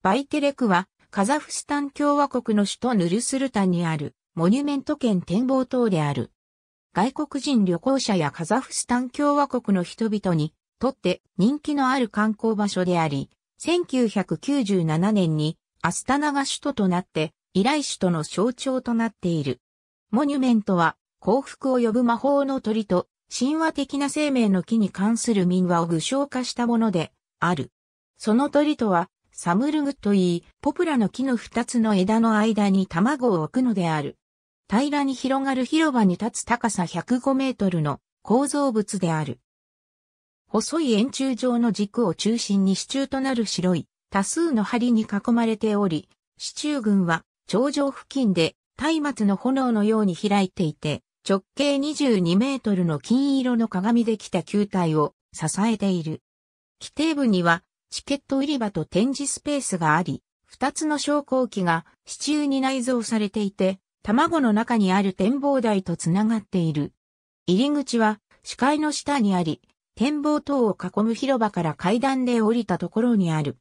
バイテレクは、カザフスタン共和国の首都ヌルスルタンにある、モニュメント圏展望塔である。外国人旅行者やカザフスタン共和国の人々にとって人気のある観光場所であり、1997年にアスタナが首都となって、依頼首都の象徴となっている。モニュメントは幸福を呼ぶ魔法の鳥と神話的な生命の木に関する民話を具象化したものである。その鳥とはサムルグといい、ポプラの木の二つの枝の間に卵を置くのである。平らに広がる広場に立つ高さ105メートルの構造物である。細い円柱状の軸を中心に支柱となる白い多数の梁に囲まれており、支柱群は頂上付近で松明の炎のように開いていて、直径22メートルの金色の鏡できた球体を支えている。規定部にはチケット売り場と展示スペースがあり、二つの昇降機が支柱に内蔵されていて、卵の中にある展望台とつながっている。入り口は視界の下にあり、展望塔を囲む広場から階段で降りたところにある。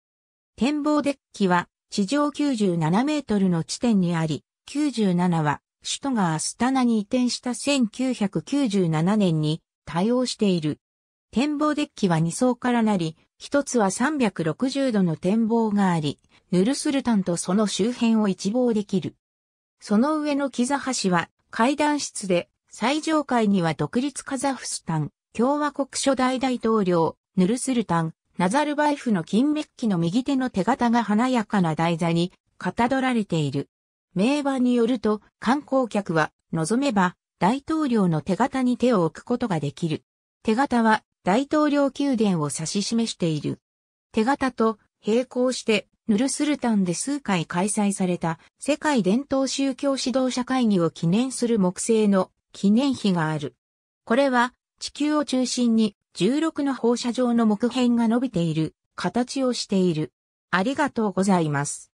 展望デッキは地上97メートルの地点にあり、97は首都がアスタナに移転した1997年に対応している。展望デッキは2層からなり、一つは360度の展望があり、ヌルスルタンとその周辺を一望できる。その上のキザ橋は階段室で、最上階には独立カザフスタン、共和国初代大統領、ヌルスルタン、ナザルバイフの金メッキの右手の手形が華やかな台座にかたどられている。名場によると、観光客は望めば大統領の手形に手を置くことができる。手形は大統領宮殿を指し示している。手形と並行して、ヌルスルタンで数回開催された世界伝統宗教指導者会議を記念する木星の記念碑がある。これは地球を中心に16の放射状の木片が伸びている形をしている。ありがとうございます。